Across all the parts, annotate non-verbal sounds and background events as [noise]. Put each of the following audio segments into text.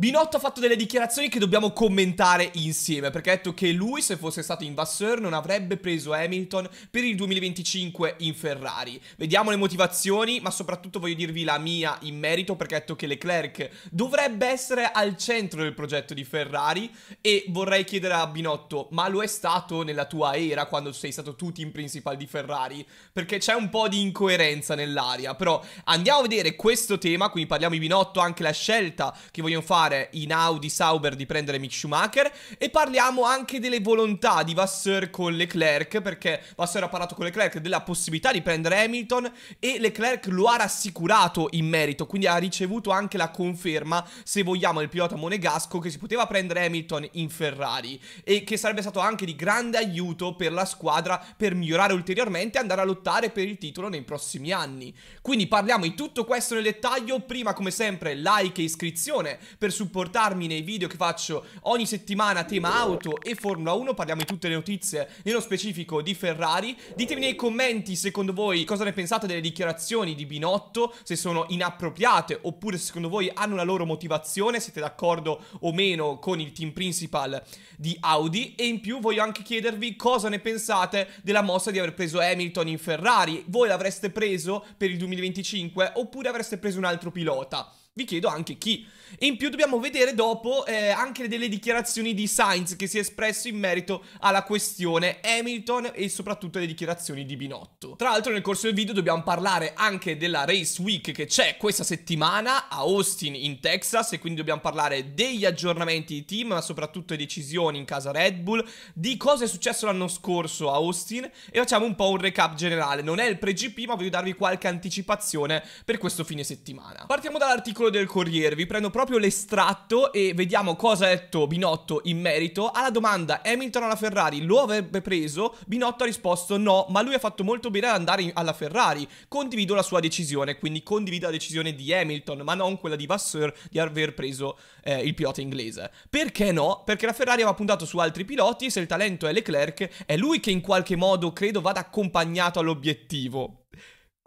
Binotto ha fatto delle dichiarazioni che dobbiamo commentare insieme, perché ha detto che lui, se fosse stato in Vasseur, non avrebbe preso Hamilton per il 2025 in Ferrari. Vediamo le motivazioni, ma soprattutto voglio dirvi la mia in merito, perché ha detto che Leclerc dovrebbe essere al centro del progetto di Ferrari e vorrei chiedere a Binotto, ma lo è stato nella tua era, quando sei stato tu team principal di Ferrari? Perché c'è un po' di incoerenza nell'aria, però andiamo a vedere questo tema, quindi parliamo di Binotto, anche la scelta che vogliono fare evitare in Audi Sauber di prendere Mick Schumacher e parliamo anche delle volontà di Vasseur con Leclerc perché Vasseur ha parlato con Leclerc della possibilità di prendere Hamilton e Leclerc lo ha rassicurato in merito quindi ha ricevuto anche la conferma se vogliamo del pilota monegasco che si poteva prendere Hamilton in Ferrari e che sarebbe stato anche di grande aiuto per la squadra per migliorare ulteriormente e andare a lottare per il titolo nei prossimi anni quindi parliamo di tutto questo nel dettaglio prima come sempre like e iscrizione per supportarmi nei video che faccio ogni settimana tema auto e Formula 1, parliamo di tutte le notizie, nello specifico di Ferrari. Ditemi nei commenti secondo voi cosa ne pensate delle dichiarazioni di Binotto, se sono inappropriate oppure secondo voi hanno una loro motivazione, siete d'accordo o meno con il team principal di Audi e in più voglio anche chiedervi cosa ne pensate della mossa di aver preso Hamilton in Ferrari. Voi l'avreste preso per il 2025 oppure avreste preso un altro pilota? vi chiedo anche chi. in più dobbiamo vedere dopo eh, anche delle dichiarazioni di Sainz che si è espresso in merito alla questione Hamilton e soprattutto le dichiarazioni di Binotto. Tra l'altro nel corso del video dobbiamo parlare anche della Race Week che c'è questa settimana a Austin in Texas e quindi dobbiamo parlare degli aggiornamenti di team ma soprattutto decisioni in casa Red Bull, di cosa è successo l'anno scorso a Austin e facciamo un po' un recap generale. Non è il pre-GP ma voglio darvi qualche anticipazione per questo fine settimana. Partiamo dall'articolo articolo del Corriere, vi prendo proprio l'estratto e vediamo cosa ha detto Binotto in merito alla domanda Hamilton alla Ferrari lo avrebbe preso? Binotto ha risposto no, ma lui ha fatto molto bene ad andare in, alla Ferrari. Condivido la sua decisione, quindi condivido la decisione di Hamilton, ma non quella di Vasseur di aver preso eh, il pilota inglese. Perché no? Perché la Ferrari aveva puntato su altri piloti e se il talento è Leclerc, è lui che in qualche modo credo vada accompagnato all'obiettivo.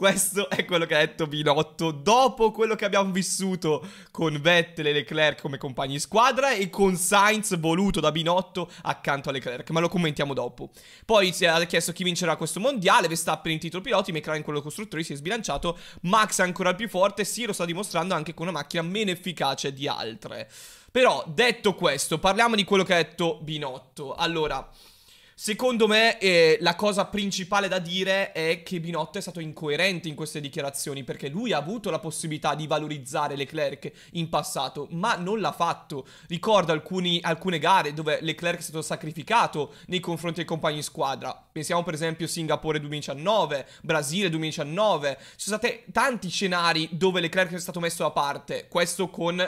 Questo è quello che ha detto Binotto dopo quello che abbiamo vissuto con Vettel e Leclerc come compagni di squadra e con Sainz voluto da Binotto accanto a Leclerc, ma lo commentiamo dopo. Poi si è chiesto chi vincerà questo mondiale, Verstappen in titolo piloti, McLaren quello costruttore si è sbilanciato, Max è ancora più forte, sì lo sta dimostrando anche con una macchina meno efficace di altre. Però detto questo, parliamo di quello che ha detto Binotto. Allora, Secondo me eh, la cosa principale da dire è che Binotto è stato incoerente in queste dichiarazioni perché lui ha avuto la possibilità di valorizzare Leclerc in passato ma non l'ha fatto. Ricordo alcuni, alcune gare dove Leclerc è stato sacrificato nei confronti dei compagni di squadra. Pensiamo per esempio Singapore 2019, Brasile 2019. Ci sono stati tanti scenari dove Leclerc è stato messo da parte. Questo con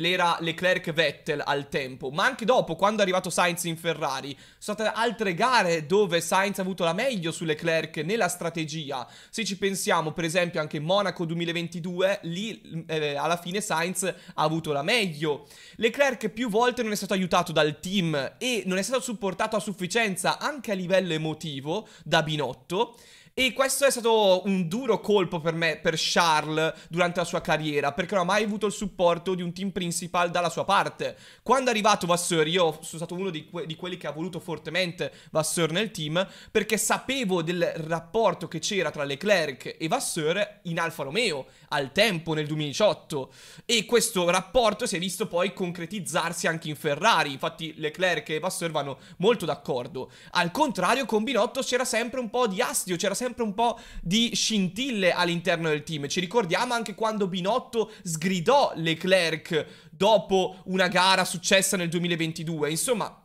nell'era Leclerc-Vettel al tempo, ma anche dopo, quando è arrivato Sainz in Ferrari, sono state altre gare dove Sainz ha avuto la meglio su Leclerc nella strategia. Se ci pensiamo, per esempio, anche Monaco 2022, lì eh, alla fine Sainz ha avuto la meglio. Leclerc più volte non è stato aiutato dal team e non è stato supportato a sufficienza anche a livello emotivo da Binotto. E questo è stato un duro colpo per me, per Charles, durante la sua carriera, perché non ha mai avuto il supporto di un team principal dalla sua parte. Quando è arrivato Vasseur, io sono stato uno di, que di quelli che ha voluto fortemente Vasseur nel team, perché sapevo del rapporto che c'era tra Leclerc e Vasseur in Alfa Romeo, al tempo, nel 2018. E questo rapporto si è visto poi concretizzarsi anche in Ferrari, infatti Leclerc e Vasseur vanno molto d'accordo. Al contrario, con Binotto c'era sempre un po' di astio, c'era sempre sempre un po' di scintille all'interno del team. Ci ricordiamo anche quando Binotto sgridò Leclerc dopo una gara successa nel 2022. Insomma,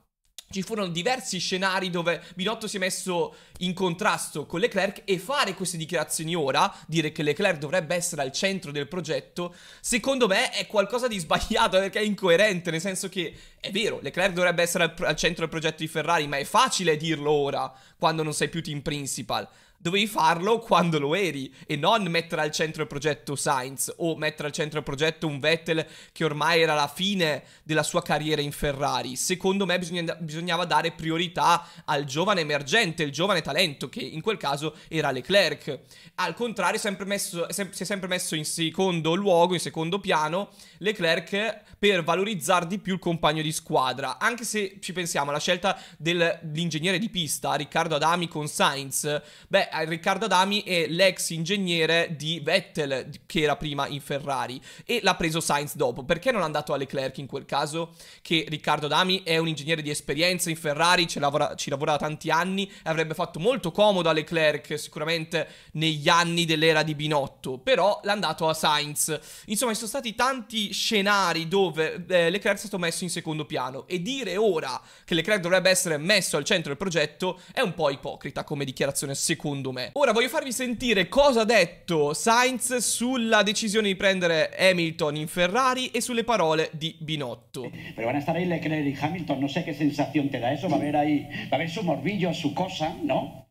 ci furono diversi scenari dove Binotto si è messo in contrasto con Leclerc e fare queste dichiarazioni ora, dire che Leclerc dovrebbe essere al centro del progetto, secondo me è qualcosa di sbagliato [laughs] perché è incoerente, nel senso che è vero, Leclerc dovrebbe essere al, al centro del progetto di Ferrari, ma è facile dirlo ora quando non sei più team principal dovevi farlo quando lo eri e non mettere al centro il progetto Sainz o mettere al centro il progetto un Vettel che ormai era la fine della sua carriera in Ferrari. Secondo me bisogna, bisognava dare priorità al giovane emergente, il giovane talento che in quel caso era Leclerc. Al contrario sempre messo, se, si è sempre messo in secondo luogo, in secondo piano, Leclerc per valorizzare di più il compagno di squadra. Anche se ci pensiamo alla scelta dell'ingegnere di pista Riccardo Adami con Sainz, beh eh, Riccardo Adami è l'ex ingegnere di Vettel che era prima in Ferrari e l'ha preso Sainz dopo. Perché non è andato a Leclerc in quel caso? Che Riccardo Adami è un ingegnere di esperienza in Ferrari, ci lavora, ci lavora da tanti anni e avrebbe fatto molto comodo a Leclerc sicuramente negli anni dell'era di Binotto, però l'ha andato a Sainz. Insomma, ci sono stati tanti scenari dove eh, Leclerc è stato messo in secondo piano e dire ora che Leclerc dovrebbe essere messo al centro del progetto è un po' ipocrita come dichiarazione secondo secondo me. Ora voglio farvi sentire cosa ha detto Sainz sulla decisione di prendere Hamilton in Ferrari e sulle parole di Binotto. Pero van a stare ahí Leclerc y Hamilton, non so che sensazione te da eso, va a haber ahí, va a haber su morbillo, su cosa, ¿no?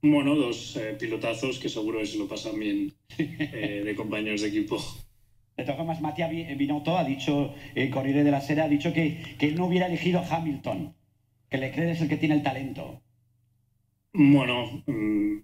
Bueno, dos eh, pilotazos que seguro que se lo pasan bien eh, de compañeros de equipo. De todas formas, Matia eh, Binotto ha dicho, eh, Corriere de la Sera, ha dicho que, que él no hubiera elegido a Hamilton, que Leclerc es el que tiene el talento. Bueno, mm,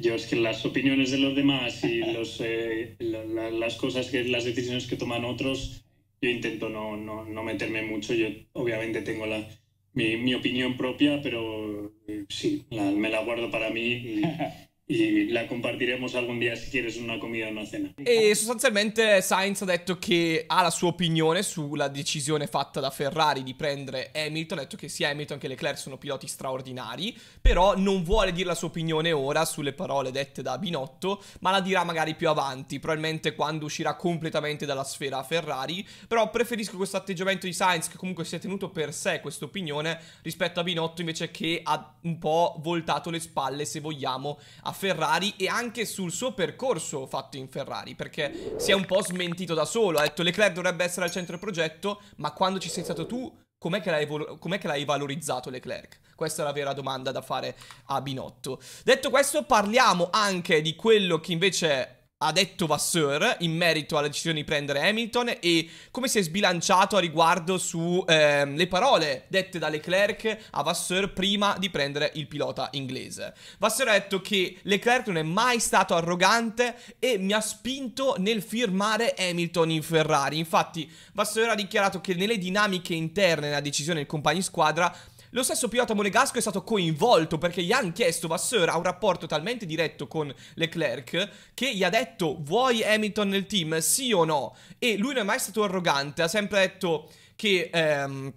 yo es que las opiniones de los demás y [laughs] los, eh, las cosas, que, las decisiones que toman otros, yo intento no, meterme mucho. Yo obviamente tengo la, mi, opinión propia, pero eh, sí, me la guardo para mí. Y, [laughs] y la compartiremos algún día si quieres una comida o una cena. E sostanzialmente Sainz ha detto che ha la sua opinione sulla decisione fatta da Ferrari di prendere Hamilton, ha detto che sia Hamilton che Leclerc sono piloti straordinari, però non vuole dire la sua opinione ora sulle parole dette da Binotto, ma la dirà magari più avanti, probabilmente quando uscirà completamente dalla sfera Ferrari, però preferisco questo atteggiamento di Sainz che comunque si è tenuto per sé questa opinione rispetto a Binotto invece che ha un po' voltato le spalle, se vogliamo, a Ferrari e anche sul suo percorso fatto in Ferrari, perché si è un po' smentito da solo. Ha detto Leclerc dovrebbe essere al centro del progetto, ma quando ci sei stato tu, com'è che l'hai, com'è che l'hai valorizzato Leclerc? Questa è la vera domanda da fare a Binotto. Detto questo, parliamo anche di quello che invece ha detto Vasseur in merito alla decisione di prendere Hamilton e come si è sbilanciato a riguardo sulle ehm, parole dette da Leclerc a Vasseur prima di prendere il pilota inglese. Vasseur ha detto che Leclerc non è mai stato arrogante e mi ha spinto nel firmare Hamilton in Ferrari. Infatti Vasseur ha dichiarato che nelle dinamiche interne nella decisione del compagno in squadra lo stesso pilota monegasco è stato coinvolto perché gli hanno chiesto Vasseur ha un rapporto talmente diretto con Leclerc che gli ha detto vuoi Hamilton nel team, sì o no? E lui non è mai stato arrogante, ha sempre detto che ehm,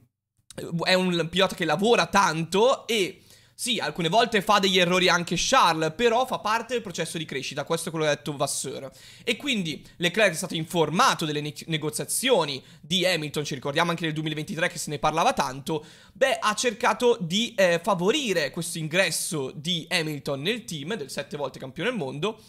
è un pilota che lavora tanto e sì, alcune volte fa degli errori anche Charles, però fa parte del processo di crescita, questo è quello che ha detto Vasseur. E quindi Leclerc è stato informato delle ne negoziazioni di Hamilton, ci ricordiamo anche nel 2023 che se ne parlava tanto, beh, ha cercato di eh, favorire questo ingresso di Hamilton nel team, del sette volte campione del mondo,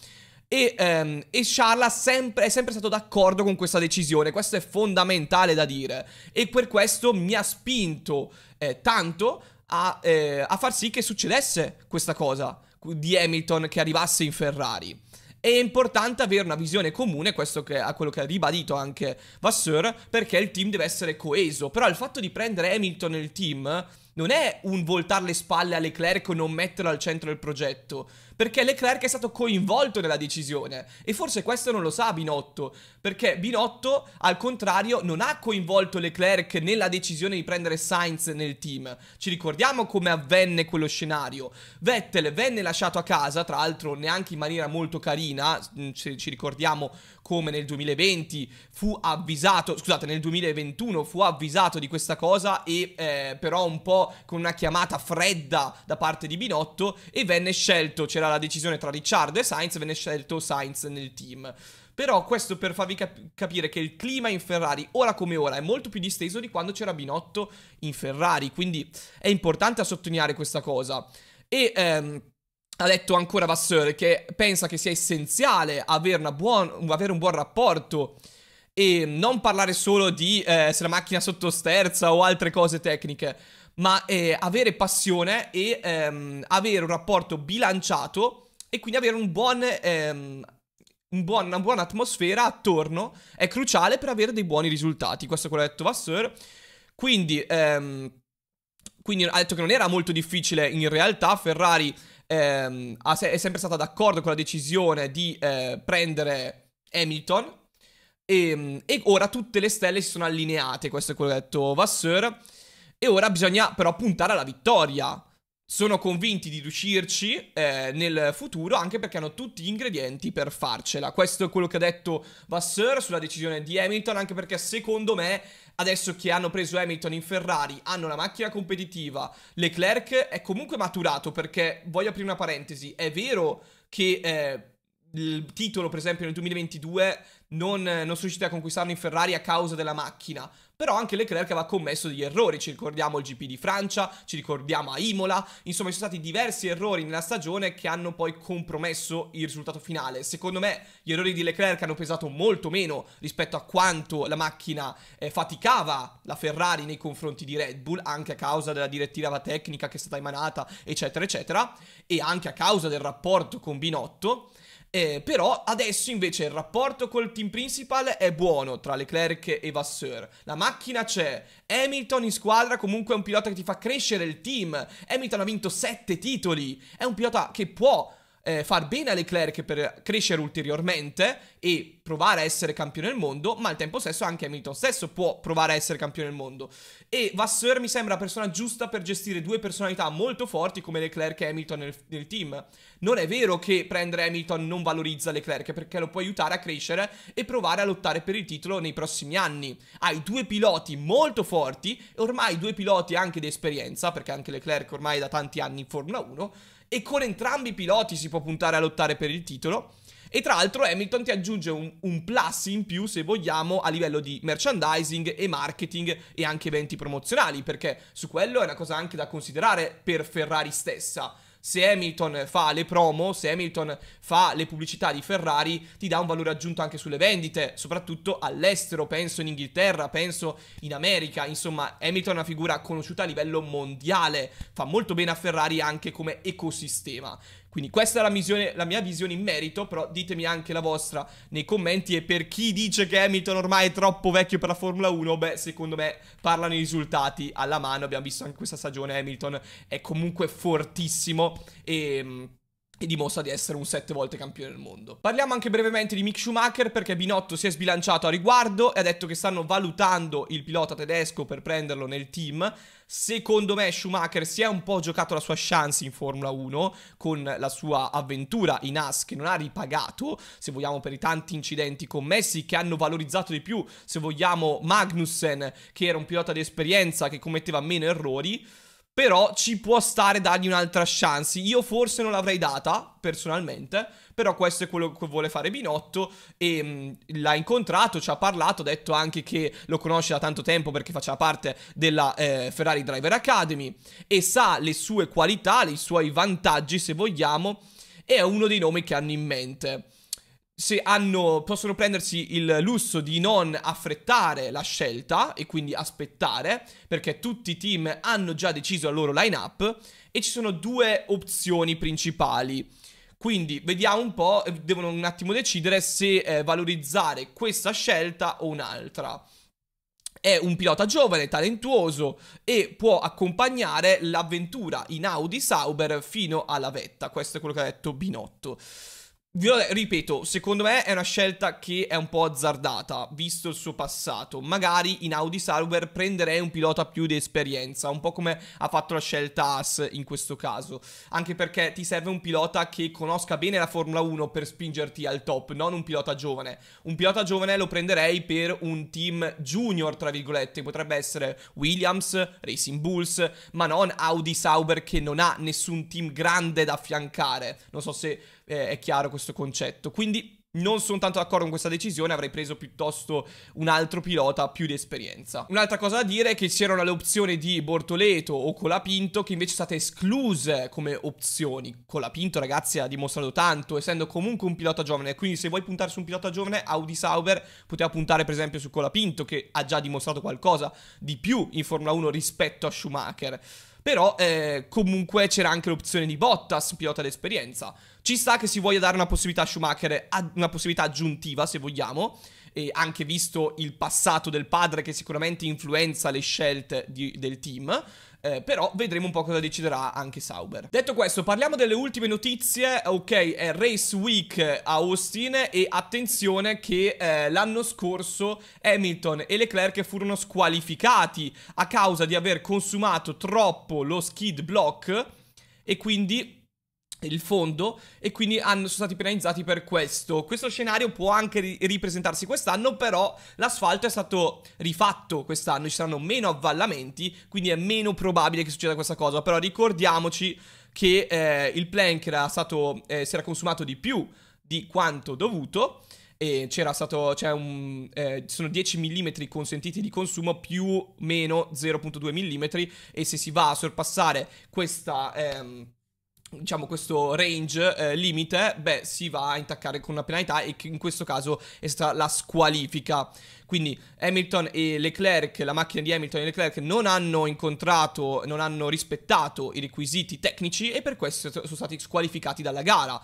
e, ehm, e, Charles sempre, è sempre stato d'accordo con questa decisione, questo è fondamentale da dire e per questo mi ha spinto eh, tanto a, eh, a far sì che succedesse questa cosa di Hamilton che arrivasse in Ferrari. È importante avere una visione comune, questo che, a quello che ha ribadito anche Vasseur, perché il team deve essere coeso. Però il fatto di prendere Hamilton nel team non è un voltare le spalle a Leclerc o non metterlo al centro del progetto, perché Leclerc è stato coinvolto nella decisione e forse questo non lo sa Binotto, perché Binotto al contrario non ha coinvolto Leclerc nella decisione di prendere Sainz nel team. Ci ricordiamo come avvenne quello scenario. Vettel venne lasciato a casa, tra l'altro neanche in maniera molto carina, mm, ci, ricordiamo come nel 2020 fu avvisato, scusate, nel 2021 fu avvisato di questa cosa e eh, però un po' Con una chiamata fredda da parte di Binotto e venne scelto, c'era la decisione tra Ricciardo e Sainz, venne scelto Sainz nel team. Però questo per farvi cap- capire che il clima in Ferrari, ora come ora, è molto più disteso di quando c'era Binotto in Ferrari, quindi è importante sottolineare questa cosa. E... Ehm, ha detto ancora Vasseur che pensa che sia essenziale avere, buon, avere un buon rapporto e non parlare solo di eh, se la macchina sottosterza o altre cose tecniche, ma eh, avere passione e ehm, avere un rapporto bilanciato e quindi avere un buon, ehm, un buon, una buona atmosfera attorno è cruciale per avere dei buoni risultati. Questo è quello che ha detto Vasseur. Quindi, ehm, quindi ha detto che non era molto difficile in realtà. Ferrari ehm, è sempre stata d'accordo con la decisione di eh, prendere Hamilton. E, ehm, e, ora tutte le stelle si sono allineate. Questo è quello che ha detto Vasseur. E ora bisogna però puntare alla vittoria. Sono convinti di riuscirci eh, nel futuro anche perché hanno tutti gli ingredienti per farcela. Questo è quello che ha detto Vasseur sulla decisione di Hamilton, anche perché secondo me adesso che hanno preso Hamilton in Ferrari, hanno una macchina competitiva. Leclerc è comunque maturato perché, voglio aprire una parentesi, è vero che... Eh, il titolo, per esempio, nel 2022 non, non sono riusciti a conquistarlo in Ferrari a causa della macchina. Però anche Leclerc aveva commesso degli errori, ci ricordiamo il GP di Francia, ci ricordiamo a Imola, insomma ci sono stati diversi errori nella stagione che hanno poi compromesso il risultato finale. Secondo me gli errori di Leclerc hanno pesato molto meno rispetto a quanto la macchina eh, faticava la Ferrari nei confronti di Red Bull, anche a causa della direttiva tecnica che è stata emanata, eccetera, eccetera, e anche a causa del rapporto con Binotto. Eh, però adesso invece il rapporto col team principal è buono tra Leclerc e Vasseur. La macchina c'è. Hamilton in squadra comunque è un pilota che ti fa crescere il team. Hamilton ha vinto 7 titoli. È un pilota che può eh, far bene a Leclerc per crescere ulteriormente e provare a essere campione del mondo, ma al tempo stesso anche Hamilton stesso può provare a essere campione del mondo. E Vasseur mi sembra la persona giusta per gestire due personalità molto forti come Leclerc e Hamilton nel, nel team. Non è vero che prendere Hamilton non valorizza Leclerc perché lo può aiutare a crescere e provare a lottare per il titolo nei prossimi anni. Hai due piloti molto forti, ormai due piloti anche di esperienza, perché anche Leclerc ormai è da tanti anni in Formula 1, e con entrambi i piloti si può puntare a lottare per il titolo. E tra l'altro Hamilton ti aggiunge un, un, plus in più, se vogliamo, a livello di merchandising e marketing e anche eventi promozionali, perché su quello è una cosa anche da considerare per Ferrari stessa se Hamilton fa le promo, se Hamilton fa le pubblicità di Ferrari, ti dà un valore aggiunto anche sulle vendite, soprattutto all'estero, penso in Inghilterra, penso in America, insomma Hamilton è una figura conosciuta a livello mondiale, fa molto bene a Ferrari anche come ecosistema. Quindi questa è la, visione, la, mia visione in merito, però ditemi anche la vostra nei commenti e per chi dice che Hamilton ormai è troppo vecchio per la Formula 1, beh, secondo me parlano i risultati alla mano, abbiamo visto anche questa stagione Hamilton è comunque fortissimo e mm, e dimostra di essere un sette volte campione del mondo. Parliamo anche brevemente di Mick Schumacher perché Binotto si è sbilanciato a riguardo e ha detto che stanno valutando il pilota tedesco per prenderlo nel team. Secondo me Schumacher si è un po' giocato la sua chance in Formula 1 con la sua avventura in AS che non ha ripagato, se vogliamo, per i tanti incidenti commessi che hanno valorizzato di più, se vogliamo, Magnussen che era un pilota di esperienza che commetteva meno errori. Però ci può stare dargli un'altra chance. Io forse non l'avrei data, personalmente. Però questo è quello che vuole fare Binotto. E mh, mm, l'ha incontrato, ci ha parlato, ha detto anche che lo conosce da tanto tempo perché faceva parte della eh, Ferrari Driver Academy. E sa le sue qualità, i suoi vantaggi, se vogliamo. E è uno dei nomi che hanno in mente se hanno, possono prendersi il lusso di non affrettare la scelta e quindi aspettare, perché tutti i team hanno già deciso la loro line-up e ci sono due opzioni principali. Quindi vediamo un po', eh, devono un attimo decidere se eh, valorizzare questa scelta o un'altra. È un pilota giovane, talentuoso e può accompagnare l'avventura in Audi Sauber fino alla vetta. Questo è quello che ha detto Binotto. Vi ripeto, secondo me è una scelta che è un po' azzardata, visto il suo passato. Magari in Audi Sauber prenderei un pilota più di esperienza, un po' come ha fatto la scelta As in questo caso. Anche perché ti serve un pilota che conosca bene la Formula 1 per spingerti al top, non un pilota giovane. Un pilota giovane lo prenderei per un team junior, tra virgolette. Potrebbe essere Williams, Racing Bulls, ma non Audi Sauber che non ha nessun team grande da affiancare. Non so se eh, è chiaro questo questo concetto. Quindi non sono tanto d'accordo con questa decisione, avrei preso piuttosto un altro pilota più di esperienza. Un'altra cosa da dire è che c'erano le opzioni di Bortoleto o Colapinto che invece sono state escluse come opzioni. Colapinto, ragazzi, ha dimostrato tanto, essendo comunque un pilota giovane, quindi se vuoi puntare su un pilota giovane, Audi Sauber poteva puntare per esempio su Colapinto che ha già dimostrato qualcosa di più in Formula 1 rispetto a Schumacher. Però eh, comunque c'era anche l'opzione di Bottas, pilota d'esperienza. Ci sta che si voglia dare una possibilità a Schumacher, una possibilità aggiuntiva se vogliamo, e anche visto il passato del padre che sicuramente influenza le scelte di, del team eh, però vedremo un po' cosa deciderà anche Sauber. Detto questo, parliamo delle ultime notizie, ok, è Race Week a Austin e attenzione che eh, l'anno scorso Hamilton e Leclerc furono squalificati a causa di aver consumato troppo lo skid block e quindi il fondo e quindi hanno, sono stati penalizzati per questo. Questo scenario può anche ri ripresentarsi quest'anno, però l'asfalto è stato rifatto quest'anno, ci saranno meno avvallamenti, quindi è meno probabile che succeda questa cosa, però ricordiamoci che eh, il plank era stato, eh, si era consumato di più di quanto dovuto e c'era stato, c'è un, eh, sono 10 mm consentiti di consumo più o meno 0.2 mm e se si va a sorpassare questa... Ehm, diciamo questo range eh, limite, beh, si va a intaccare con una penalità e che in questo caso è stata la squalifica. Quindi Hamilton e Leclerc, la macchina di Hamilton e Leclerc non hanno incontrato, non hanno rispettato i requisiti tecnici e per questo sono stati squalificati dalla gara.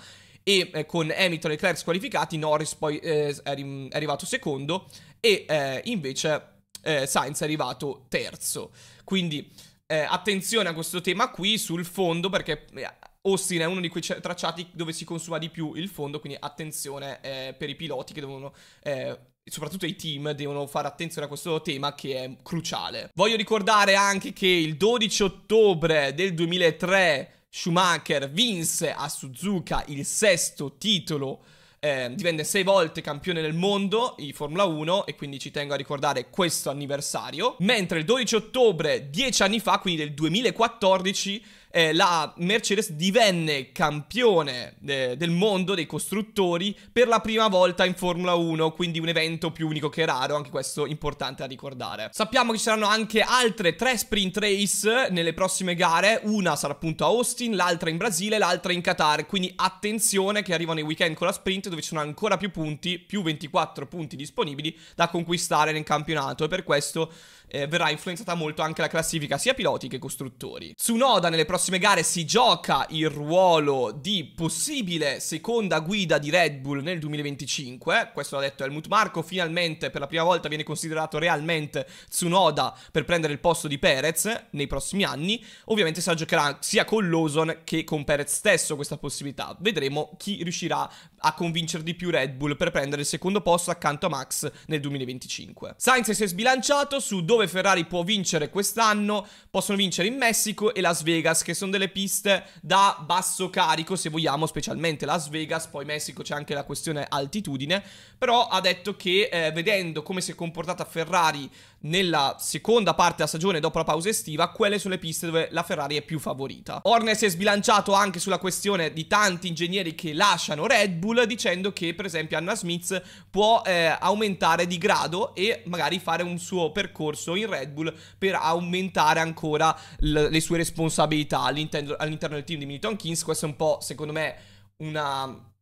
E eh, con Hamilton e Leclerc squalificati, Norris poi eh, è arrivato secondo e eh, invece eh, Sainz è arrivato terzo. Quindi eh, attenzione a questo tema qui sul fondo perché eh, Austin è uno di quei tracciati dove si consuma di più il fondo, quindi attenzione eh, per i piloti che devono eh, soprattutto i team devono fare attenzione a questo tema che è cruciale. Voglio ricordare anche che il 12 ottobre del 2003 Schumacher vinse a Suzuka il sesto titolo eh, divenne sei volte campione del mondo in Formula 1 e quindi ci tengo a ricordare questo anniversario, mentre il 12 ottobre, dieci anni fa, quindi del 2014, eh, la Mercedes divenne campione eh, del mondo dei costruttori per la prima volta in Formula 1, quindi un evento più unico che raro, anche questo importante da ricordare. Sappiamo che ci saranno anche altre tre sprint race nelle prossime gare, una sarà appunto a Austin, l'altra in Brasile, l'altra in Qatar, quindi attenzione che arrivano i weekend con la sprint dove ci sono ancora più punti, più 24 punti disponibili da conquistare nel campionato e per questo eh, verrà influenzata molto anche la classifica sia piloti che costruttori. Tsunoda nelle prossime gare si gioca il ruolo di possibile seconda guida di Red Bull nel 2025, questo l'ha detto Helmut Marco, finalmente per la prima volta viene considerato realmente Tsunoda per prendere il posto di Perez nei prossimi anni, ovviamente se la giocherà sia con Lawson che con Perez stesso questa possibilità, vedremo chi riuscirà a convincere di più Red Bull per prendere il secondo posto accanto a Max nel 2025. Sainz si è sbilanciato su dove due Ferrari può vincere quest'anno, possono vincere in Messico e Las Vegas, che sono delle piste da basso carico, se vogliamo, specialmente Las Vegas, poi Messico c'è anche la questione altitudine, però ha detto che eh, vedendo come si è comportata Ferrari nella seconda parte della stagione dopo la pausa estiva, quelle sulle piste dove la Ferrari è più favorita. Horner si è sbilanciato anche sulla questione di tanti ingegneri che lasciano Red Bull dicendo che per esempio Anna Smith può eh, aumentare di grado e magari fare un suo percorso in Red Bull per aumentare ancora le sue responsabilità all'interno all del team di Milton Keynes. Questo è un po' secondo me una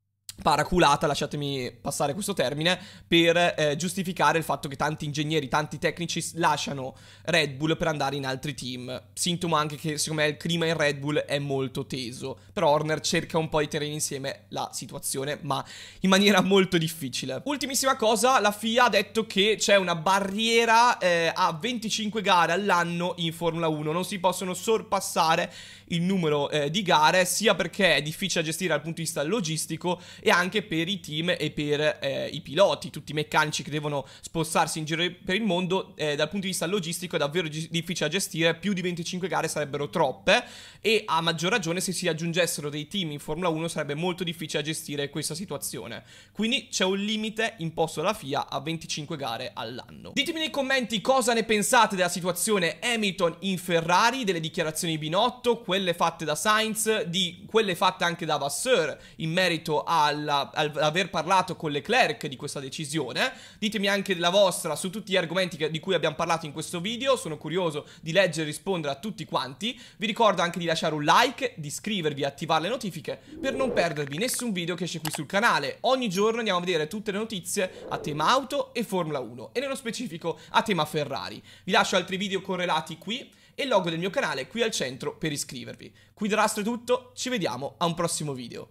paraculata, lasciatemi passare questo termine, per eh, giustificare il fatto che tanti ingegneri, tanti tecnici lasciano Red Bull per andare in altri team. Sintomo anche che secondo me il clima in Red Bull è molto teso, però Horner cerca un po' di tenere insieme la situazione, ma in maniera molto difficile. Ultimissima cosa, la FIA ha detto che c'è una barriera eh, a 25 gare all'anno in Formula 1, non si possono sorpassare il numero eh, di gare, sia perché è difficile da gestire dal punto di vista logistico e anche per i team e per eh, i piloti, tutti i meccanici che devono spostarsi in giro per il mondo, eh, dal punto di vista logistico è davvero gi- difficile da gestire, più di 25 gare sarebbero troppe e a maggior ragione se si aggiungessero dei team in Formula 1 sarebbe molto difficile da gestire questa situazione. Quindi c'è un limite imposto dalla FIA a 25 gare all'anno. Ditemi nei commenti cosa ne pensate della situazione Hamilton in Ferrari, delle dichiarazioni di Binotto, quelle fatte da Sainz, di quelle fatte anche da Vasseur in merito al alla, al, aver parlato con Leclerc di questa decisione. Ditemi anche la vostra su tutti gli argomenti che, di cui abbiamo parlato in questo video, sono curioso di leggere e rispondere a tutti quanti. Vi ricordo anche di lasciare un like, di iscrivervi, e attivare le notifiche per non perdervi nessun video che esce qui sul canale. Ogni giorno andiamo a vedere tutte le notizie a tema auto e Formula 1 e nello specifico a tema Ferrari. Vi lascio altri video correlati qui e il logo del mio canale qui al centro per iscrivervi. Qui da Rastro è tutto, ci vediamo a un prossimo video.